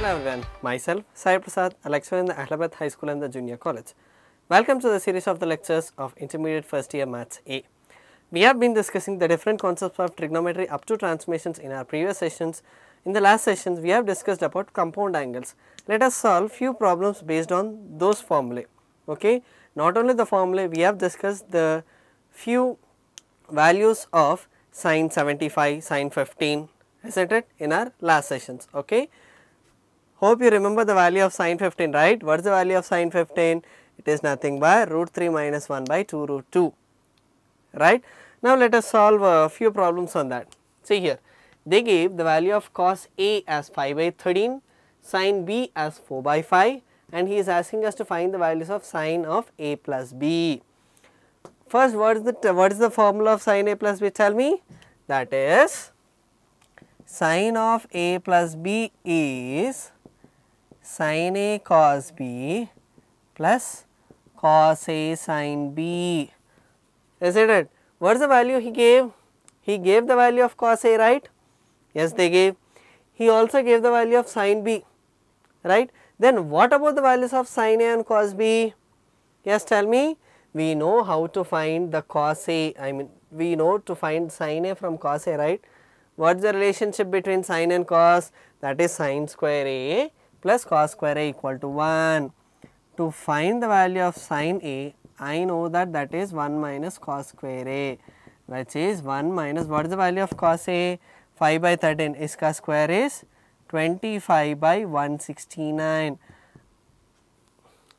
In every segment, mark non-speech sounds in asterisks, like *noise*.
Hello everyone, myself Sai Prasad, a lecturer in the Allahabad High School and the Junior College. Welcome to the series of the lectures of Intermediate First Year Maths A. We have been discussing the different concepts of trigonometry up to transformations in our previous sessions. In the last sessions, we have discussed about compound angles. Let us solve few problems based on those formulae. Okay, not only the formulae, we have discussed the few values of sine 75, sine 15, isn't it, in our last sessions. Okay. Hope you remember the value of sine 15, right? What is the value of sine 15? It is nothing but root 3 minus 1 by 2 root 2, right? Now, let us solve a few problems on that. See here, they gave the value of cos A as 5 by 13, sine B as 4 by 5 and he is asking us to find the values of sine of A plus B. First, what is the what is the formula of sine A plus B? Tell me. That is sine of A plus B is sin A cos B plus cos A sin B, isn't it? What is the value he gave? He gave the value of cos A, right? Yes, they gave. He also gave the value of sin B, right? Then what about the values of sin A and cos B? Yes, tell me. We know how to find the cos A, I mean we know to find sin A from cos A, right? What is the relationship between sin and cos? That is sin square A plus cos square A equal to 1. To find the value of sine A, I know that that is 1 minus cos square A which is 1 minus what is the value of cos A? 5 by 13 cos square is 25 by 169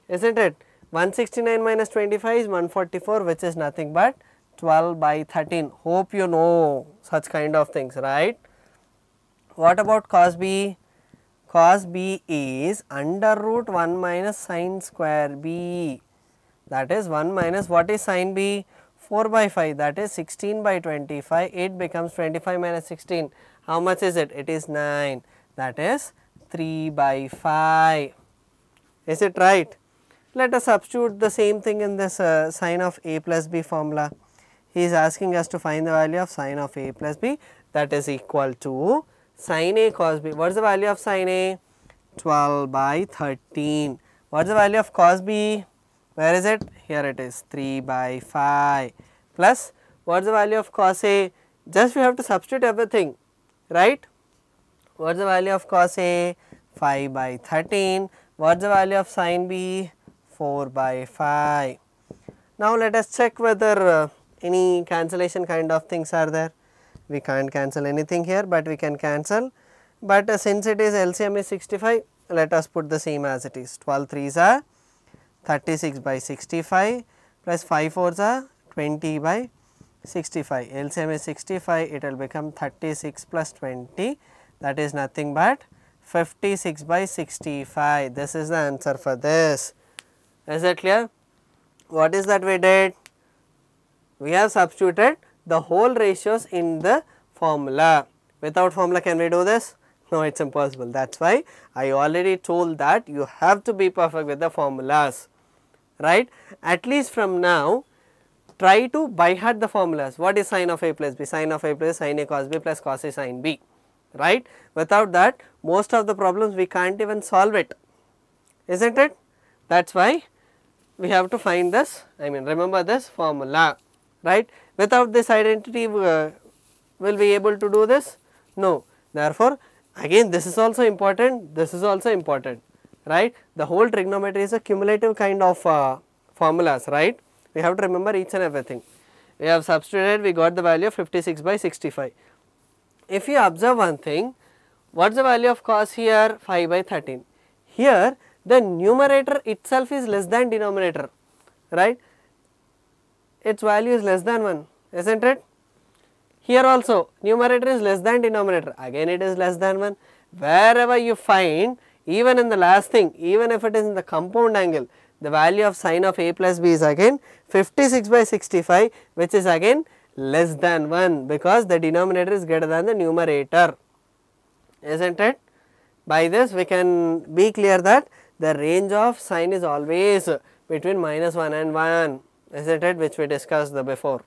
isn't it? 169 minus 25 is 144 which is nothing but 12 by 13. Hope you know such kind of things, right? What about cos B? cos b is under root 1 minus sine square b that is 1 minus what is sine b 4 by 5 that is 16 by 25 It becomes 25 minus 16 how much is it it is 9 that is 3 by 5 is it right let us substitute the same thing in this uh, sine of a plus b formula he is asking us to find the value of sine of a plus b that is equal to sin A cos B. What is the value of sin A? 12 by 13. What is the value of cos B? Where is it? Here it is 3 by 5 plus what is the value of cos A? Just we have to substitute everything, right? What is the value of cos A? 5 by 13. What is the value of sin B? 4 by 5. Now, let us check whether uh, any cancellation kind of things are there we can't cancel anything here but we can cancel but uh, since it is LCM is 65 let us put the same as it is 12 3s are 36 by 65 plus 5 4s are 20 by 65 LCM is 65 it will become 36 plus 20 that is nothing but 56 by 65 this is the answer for this is that clear what is that we did we have substituted the whole ratios in the formula. Without formula can we do this? No, it is impossible. That is why I already told that you have to be perfect with the formulas, right. At least from now, try to by heart the formulas. What is sine of a plus b? Sine of a plus sine a cos b plus cos a sine b, right. Without that, most of the problems we can't even solve it, isn't it? That is why we have to find this, I mean remember this formula right. Without this identity uh, will we able to do this? No. Therefore, again this is also important, this is also important, right. The whole trigonometry is a cumulative kind of uh, formulas, right. We have to remember each and everything. We have substituted, we got the value of 56 by 65. If you observe one thing, what is the value of cos here? 5 by 13. Here the numerator itself is less than denominator, right its value is less than 1 is not it. Here also numerator is less than denominator again it is less than 1 wherever you find even in the last thing even if it is in the compound angle the value of sine of a plus b is again 56 by 65 which is again less than 1 because the denominator is greater than the numerator is not it. By this we can be clear that the range of sine is always between minus 1 and 1 isn't it which we discussed the before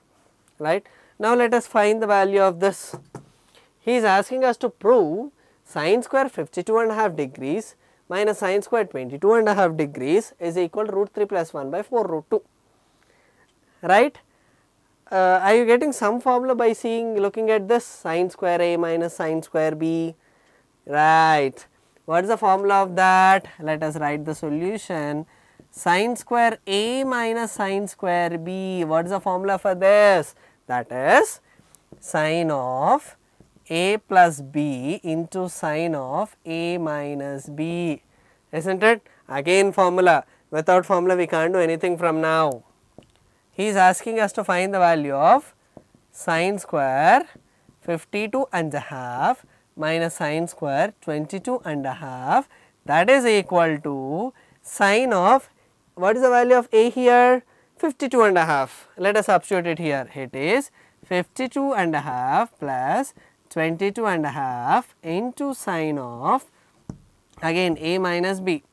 right. Now, let us find the value of this. He is asking us to prove sine square 52 and a half degrees minus sine square 22 and a half degrees is equal to root 3 plus 1 by 4 root 2 right. Uh, are you getting some formula by seeing looking at this sine square a minus sine square b right. What is the formula of that? Let us write the solution sin square A minus sin square B. What is the formula for this? That is sin of A plus B into sin of A minus B, is not it? Again formula, without formula we can't do anything from now. He is asking us to find the value of sin square 52 and a half minus sin square 22 and a half that is equal to sine of what is the value of a here 52 and a half let us substitute it here it is 52 and a half plus 22 and a half into sine of again a minus b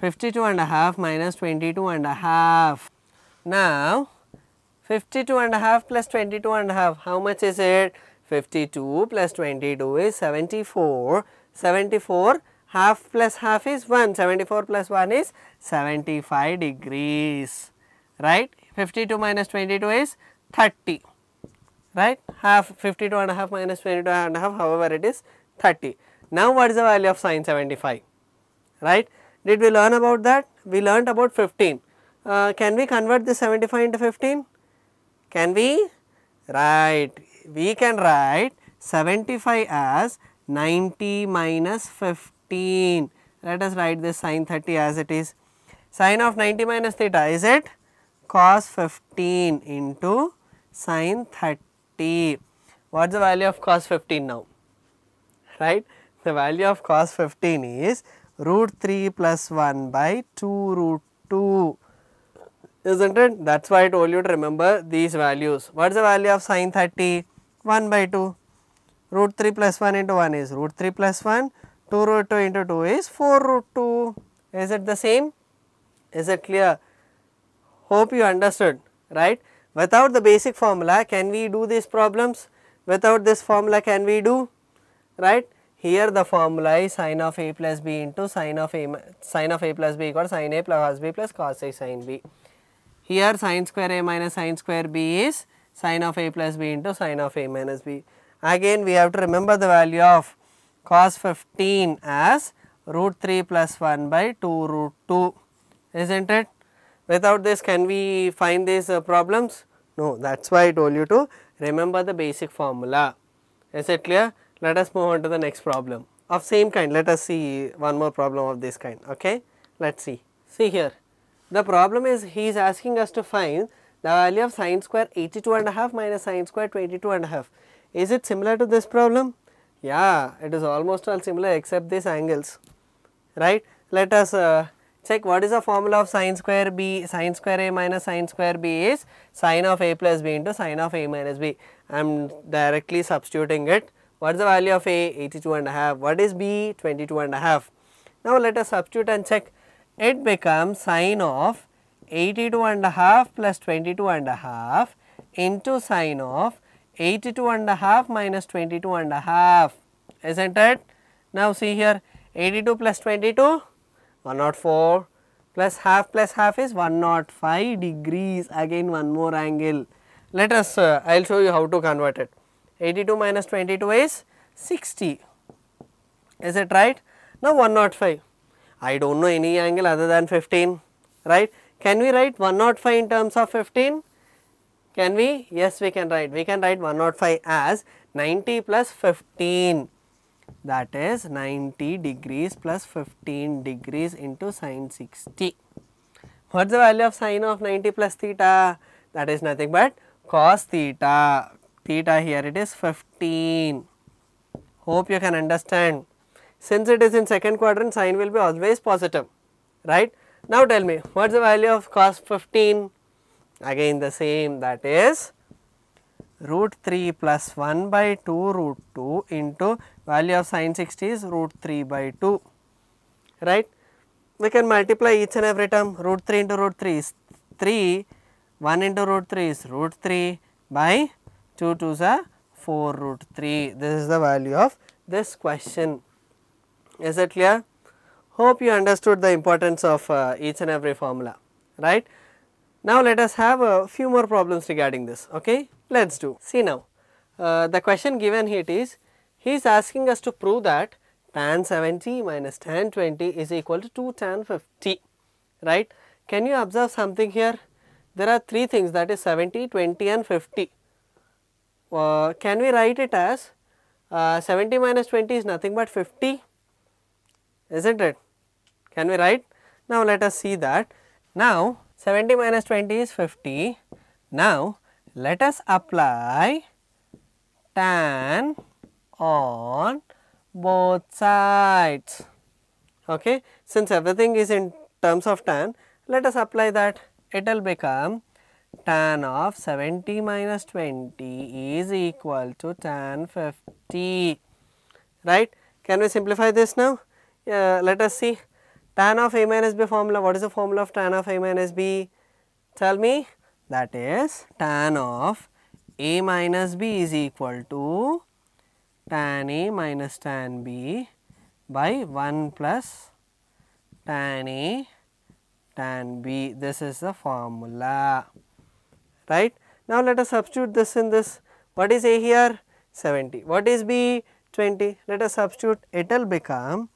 52 and a half minus 22 and a half now 52 and a half plus 22 and a half how much is it 52 plus 22 is 74 74 half plus half is 1, 74 plus 1 is 75 degrees, right. 52 minus 22 is 30, right. Half 52 and a half minus 22 and a half, however, it is 30. Now, what is the value of sine 75, right. Did we learn about that? We learnt about 15. Uh, can we convert this 75 into 15? Can we? Right. We can write 75 as 90 minus 15 let us write this sine 30 as it is. Sine of 90 minus theta is it? Cos 15 into sine 30. What is the value of cos 15 now? Right? The value of cos 15 is root 3 plus 1 by 2 root 2 isn't it? That is why I told you to remember these values. What is the value of sine 30? 1 by 2. Root 3 plus 1 into 1 is root 3 plus 1. 2 root 2 into 2 is 4 root 2. Is it the same? Is it clear? Hope you understood, right? Without the basic formula, can we do these problems? Without this formula, can we do, right? Here the formula is sine of a plus b into sine of a sine of a plus b equals sine a plus b plus cos a sine b. Here sine square a minus sine square b is sine of a plus b into sine of a minus b. Again, we have to remember the value of cos 15 as root 3 plus 1 by 2 root 2 isn't it. Without this can we find these uh, problems? No that is why I told you to remember the basic formula. Is it clear? Let us move on to the next problem of same kind let us see one more problem of this kind okay. Let us see. See here the problem is he is asking us to find the value of sine square 82 and a half minus sine square 22 and a half. Is it similar to this problem? Yeah, it is almost all similar except these angles, right. Let us uh, check what is the formula of sine square b, sine square a minus sine square b is sine of a plus b into sine of a minus b. I am directly substituting it. What is the value of a? 82 and a half. What is b? 22 and a half. Now, let us substitute and check. It becomes sine of 82 and a half plus 22 and a half into sine of 82 and a half minus 22 and a half, isn't it? Now, see here 82 plus 22 104 plus half plus half is 105 degrees again one more angle. Let us uh, I will show you how to convert it 82 minus 22 is 60 is it right? Now 105 I do not know any angle other than 15 right. Can we write 105 in terms of 15? Can we? Yes, we can write. We can write 105 as 90 plus 15 that is 90 degrees plus 15 degrees into sine 60. What is the value of sine of 90 plus theta? That is nothing but cos theta. Theta here it is 15. Hope you can understand. Since it is in second quadrant, sine will be always positive, right? Now tell me, what is the value of cos 15? again the same that is root 3 plus 1 by 2 root 2 into value of sine 60 is root 3 by 2 right. We can multiply each and every term root 3 into root 3 is 3 1 into root 3 is root 3 by 2 to the 4 root 3 this is the value of this question. Is it clear? Hope you understood the importance of uh, each and every formula right. Now let us have a few more problems regarding this, okay. Let us do. See now, uh, the question given here is, he is asking us to prove that tan 70 minus tan 20 is equal to 2 tan 50, right. Can you observe something here? There are three things that is 70, 20 and 50. Uh, can we write it as uh, 70 minus 20 is nothing but 50, is not it? Can we write? Now, let us see that. Now, 70 minus 20 is 50. Now, let us apply tan on both sides. Okay. Since everything is in terms of tan, let us apply that. It will become tan of 70 minus 20 is equal to tan 50. Right. Can we simplify this now? Uh, let us see tan of a minus b formula, what is the formula of tan of a minus b? Tell me that is tan of a minus b is equal to tan a minus tan b by 1 plus tan a tan b this is the formula right. Now, let us substitute this in this what is a here 70 what is b 20 let us substitute it will become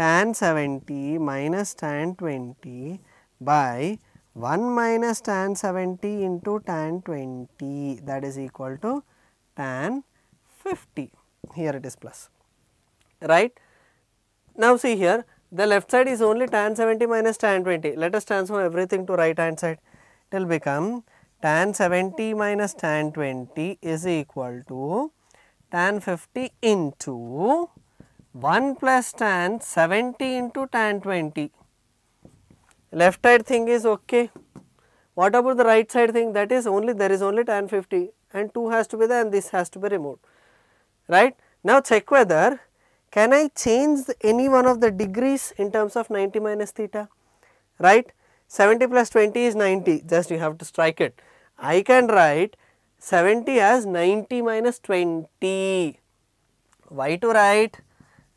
tan 70 minus tan 20 by 1 minus tan 70 into tan 20 that is equal to tan 50 here it is plus right. Now see here the left side is only tan 70 minus tan 20 let us transform everything to right hand side it will become tan 70 minus tan 20 is equal to tan 50 into 1 plus tan 70 into tan 20. Left side thing is okay. What about the right side thing? That is only there is only tan 50 and 2 has to be there and this has to be removed. Right. Now check whether can I change any one of the degrees in terms of 90 minus theta. Right. 70 plus 20 is 90 just you have to strike it. I can write 70 as 90 minus 20. Why to write?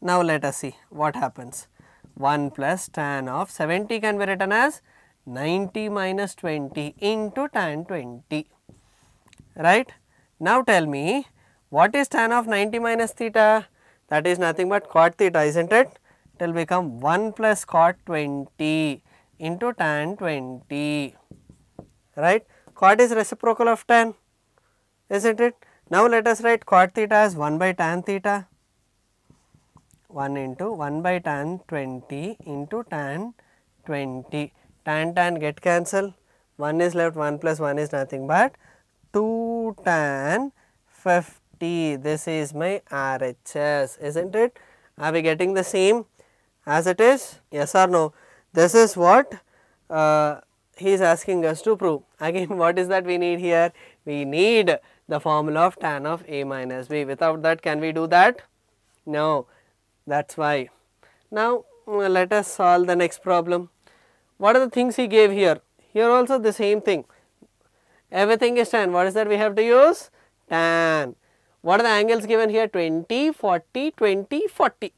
Now let us see what happens. 1 plus tan of 70 can be written as 90 minus 20 into tan 20, right. Now tell me what is tan of 90 minus theta? That is nothing but cot theta, isn't it? It will become 1 plus cot 20 into tan 20, right. Cot is reciprocal of tan, isn't it? Now let us write cot theta as 1 by tan theta 1 into 1 by tan 20 into tan 20. Tan tan get cancel 1 is left 1 plus 1 is nothing but 2 tan 50 this is my RHS isn't it. Are we getting the same as it is yes or no this is what uh, he is asking us to prove *laughs* again what is that we need here we need the formula of tan of a minus b without that can we do that no that is why. Now, uh, let us solve the next problem. What are the things he gave here? Here also the same thing. Everything is tan. What is that we have to use? Tan. What are the angles given here? 20, 40, 20, 40.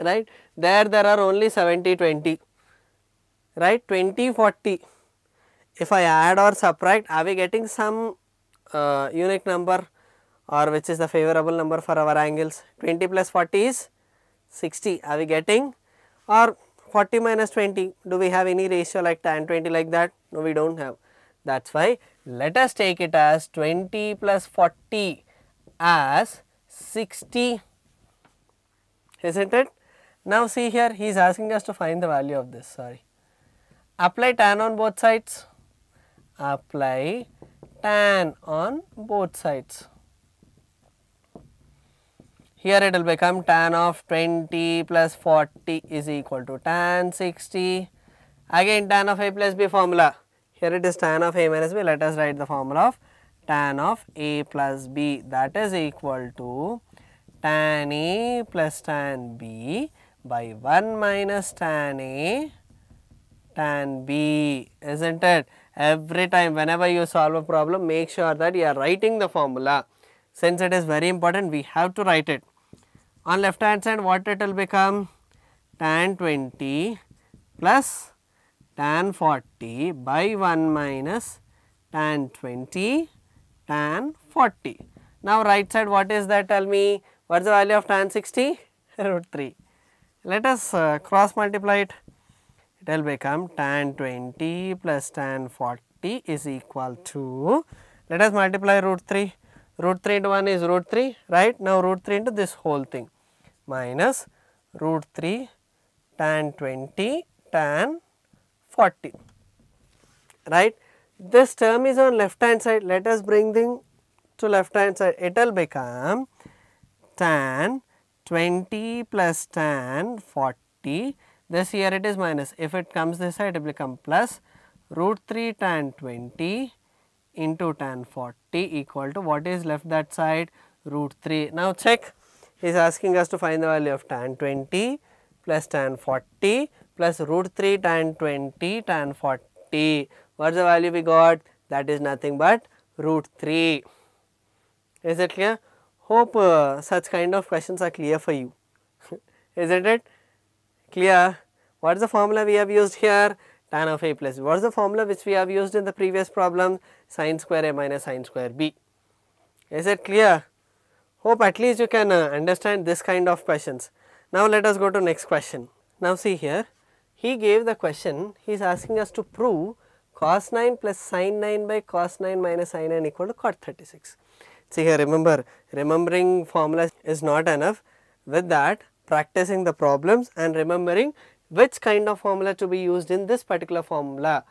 Right. There there are only 70, 20. Right. 20, 40. If I add or subtract, are we getting some uh, unique number? or which is the favorable number for our angles 20 plus 40 is 60 are we getting or 40 minus 20 do we have any ratio like tan 20 like that no we do not have that is why let us take it as 20 plus 40 as 60 is not it. Now see here he is asking us to find the value of this sorry apply tan on both sides apply tan on both sides here it will become tan of 20 plus 40 is equal to tan 60. Again tan of a plus b formula. Here it is tan of a minus b. Let us write the formula of tan of a plus b that is equal to tan a plus tan b by 1 minus tan a tan b isn't it every time whenever you solve a problem make sure that you are writing the formula since it is very important we have to write it. On left hand side what it will become tan 20 plus tan 40 by 1 minus tan 20 tan 40. Now, right side what is that tell me what is the value of tan 60 *laughs* root 3. Let us uh, cross multiply it it will become tan 20 plus tan 40 is equal to let us multiply root 3 root 3 into 1 is root 3 right now root 3 into this whole thing minus root 3 tan 20 tan 40 right. This term is on left hand side let us bring the to left hand side it will become tan 20 plus tan 40 this here it is minus if it comes this side it will become plus root 3 tan 20 into tan 40 equal to what is left that side root 3. Now, check he is asking us to find the value of tan 20 plus tan 40 plus root 3 tan 20 tan 40. What is the value we got? That is nothing but root 3. Is it clear? Hope uh, such kind of questions are clear for you. *laughs* Isn't it? Clear? What is the formula we have used here? tan of a plus b. What is the formula which we have used in the previous problem? Sin square a minus sin square b. Is it clear? Hope at least you can uh, understand this kind of questions. Now, let us go to next question. Now, see here, he gave the question, he is asking us to prove cos 9 plus sin 9 by cos 9 minus sin 9 equal to cot 36. See here, remember, remembering formulas is not enough. With that, practicing the problems and remembering which kind of formula to be used in this particular formula.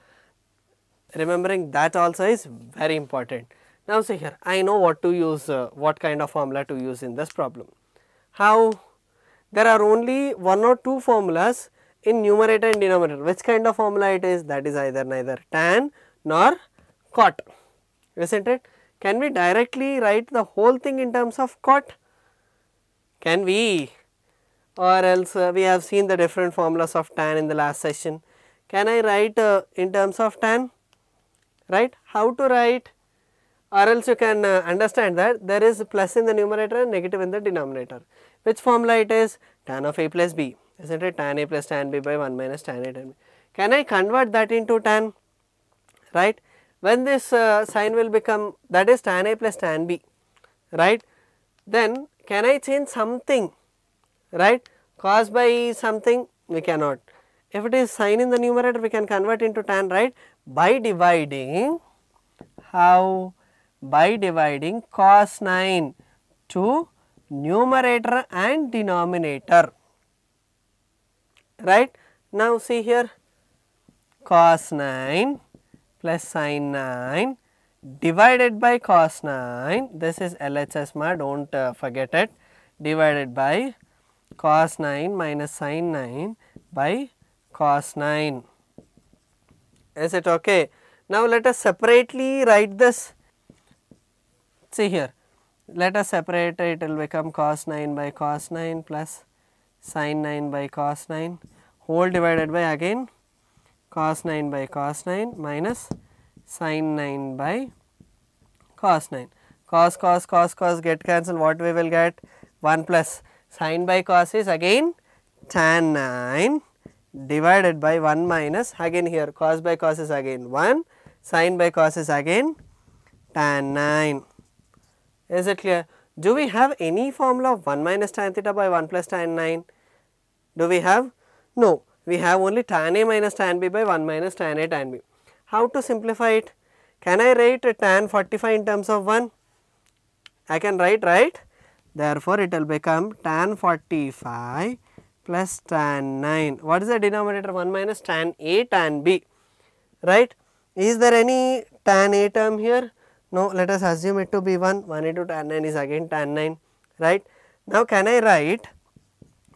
Remembering that also is very important. Now, see here I know what to use, uh, what kind of formula to use in this problem. How? There are only one or two formulas in numerator and denominator. Which kind of formula it is? That is either neither tan nor cot, isn't it? Can we directly write the whole thing in terms of cot? Can we? or else uh, we have seen the different formulas of tan in the last session. Can I write uh, in terms of tan? Right? How to write or else you can uh, understand that there is plus in the numerator and negative in the denominator. Which formula it is? Tan of A plus B, is not it? Tan A plus tan B by 1 minus tan A tan B. Can I convert that into tan? Right? When this uh, sign will become that is tan A plus tan B, right? Then can I change something right cos by something we cannot. If it is sine in the numerator we can convert into tan right by dividing how by dividing cos 9 to numerator and denominator right. Now see here cos 9 plus sine 9 divided by cos 9 this is LHS ma do not uh, forget it divided by cos 9 minus sin 9 by cos 9. Is it okay? Now, let us separately write this. See here, let us separate it, it will become cos 9 by cos 9 plus sin 9 by cos 9 whole divided by again cos 9 by cos 9 minus sin 9 by cos 9. Cos, cos, cos, cos get cancelled, what we will get? 1 plus sin by cos is again tan 9 divided by 1 minus again here cos by cos is again 1 sin by cos is again tan 9 is it clear do we have any formula of 1 minus tan theta by 1 plus tan 9 do we have no we have only tan a minus tan b by 1 minus tan a tan b how to simplify it can i write tan 45 in terms of 1 i can write right Therefore, it will become tan 45 plus tan 9. What is the denominator? 1 minus tan A tan B, right. Is there any tan A term here? No, let us assume it to be 1, 1 into tan 9 is again tan 9, right. Now, can I write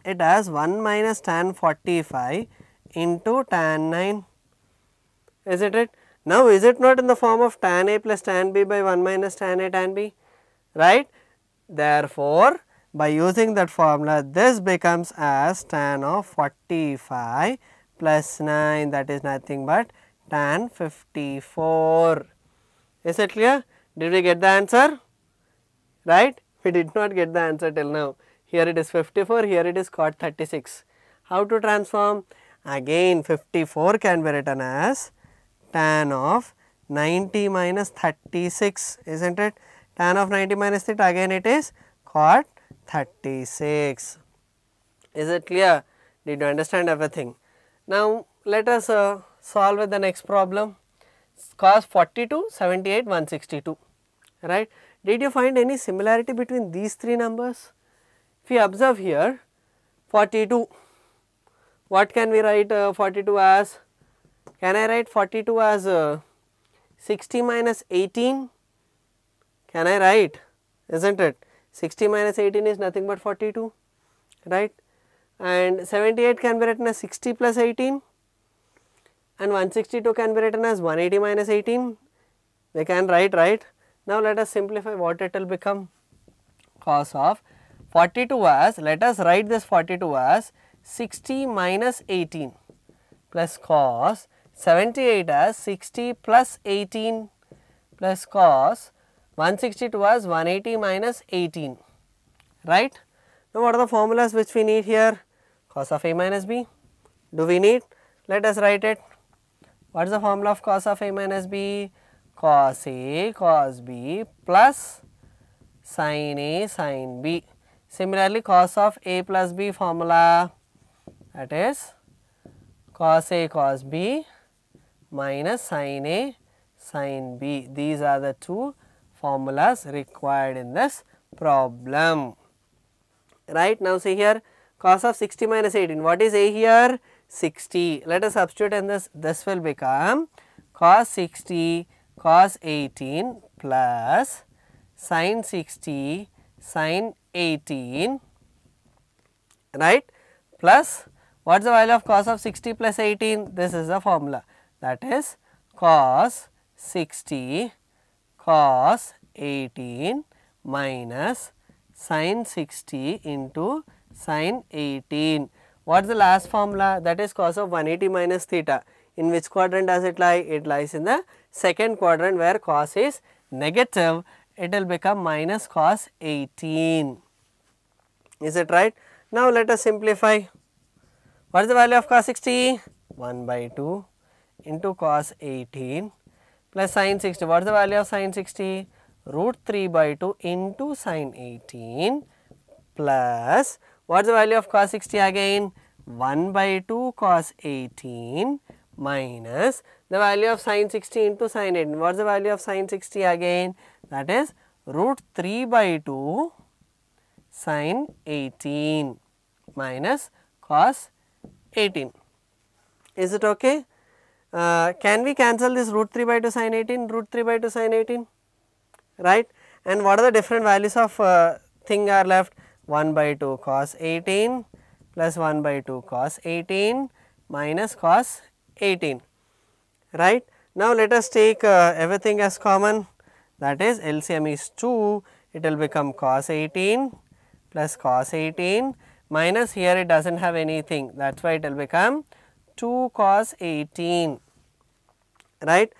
it as 1 minus tan 45 into tan 9, is it it? Now, is it not in the form of tan A plus tan B by 1 minus tan A tan B, right? Therefore, by using that formula this becomes as tan of 45 plus 9 that is nothing but tan 54. Is it clear? Did we get the answer? Right? We did not get the answer till now. Here it is 54, here it is cot 36. How to transform? Again 54 can be written as tan of 90 minus 36 is not it? tan of 90 minus theta again it is cot 36. Is it clear? Did you understand everything? Now, let us uh, solve the next problem cos 42, 78, 162, right. Did you find any similarity between these three numbers? If you observe here 42, what can we write uh, 42 as? Can I write 42 as uh, 60 minus 18 can I write? Is not it? 60 minus 18 is nothing but 42, right? And 78 can be written as 60 plus 18 and 162 can be written as 180 minus 18. We can write, right? Now, let us simplify what it will become cos of 42 as, let us write this 42 as 60 minus 18 plus cos 78 as 60 plus 18 plus cos 162 was 180 minus 18, right. Now, what are the formulas which we need here? Cos of A minus B. Do we need? Let us write it. What is the formula of cos of A minus B? Cos A cos B plus sin A sin B. Similarly, cos of A plus B formula that is cos A cos B minus sin A sin B. These are the two formulas required in this problem. Right now see here cos of 60 minus 18 what is a here 60 let us substitute and this this will become cos 60 cos 18 plus sin 60 sin 18 right plus what is the value of cos of 60 plus 18 this is the formula that is cos 60 cos 18 minus sin 60 into sin 18. What is the last formula? That is cos of 180 minus theta. In which quadrant does it lie? It lies in the second quadrant where cos is negative. It will become minus cos 18. Is it right? Now, let us simplify. What is the value of cos 60? 1 by 2 into cos 18 plus sine 60. What is the value of sine 60? Root 3 by 2 into sine 18 plus what is the value of cos 60 again? 1 by 2 cos 18 minus the value of sine 60 into sine 18. What is the value of sine 60 again? That is root 3 by 2 sine 18 minus cos 18. Is it okay? Uh, can we cancel this root 3 by 2 sine 18, root 3 by 2 sine 18, right? And what are the different values of uh, thing are left? 1 by 2 cos 18 plus 1 by 2 cos 18 minus cos 18, right. Now, let us take uh, everything as common that is LCM is 2, it will become cos 18 plus cos 18 minus here it does not have anything that is why it will become 2 cos 18 right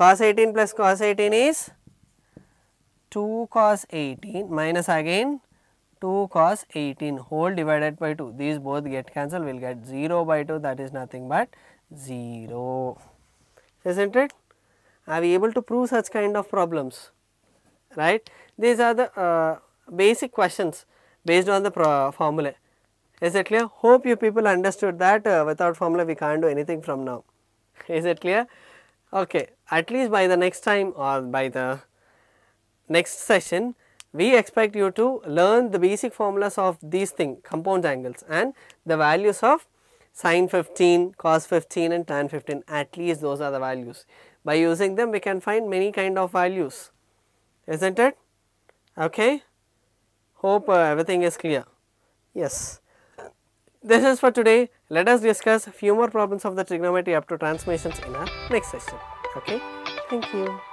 cos 18 plus cos 18 is 2 cos 18 minus again 2 cos 18 whole divided by 2 these both get cancelled we will get 0 by 2 that is nothing but 0 is not it. Are we able to prove such kind of problems right. These are the uh, basic questions based on the formula. Is it clear? Hope you people understood that uh, without formula we can't do anything from now. *laughs* Is it clear? Okay, at least by the next time or by the next session, we expect you to learn the basic formulas of these things, compound angles and the values of sine 15, cos 15 and tan 15, at least those are the values. By using them, we can find many kind of values, isn't it? Okay. Hope uh, everything is clear. Yes. This is for today. Let us discuss few more problems of the trigonometry up to transformations in our next session. Okay. Thank you.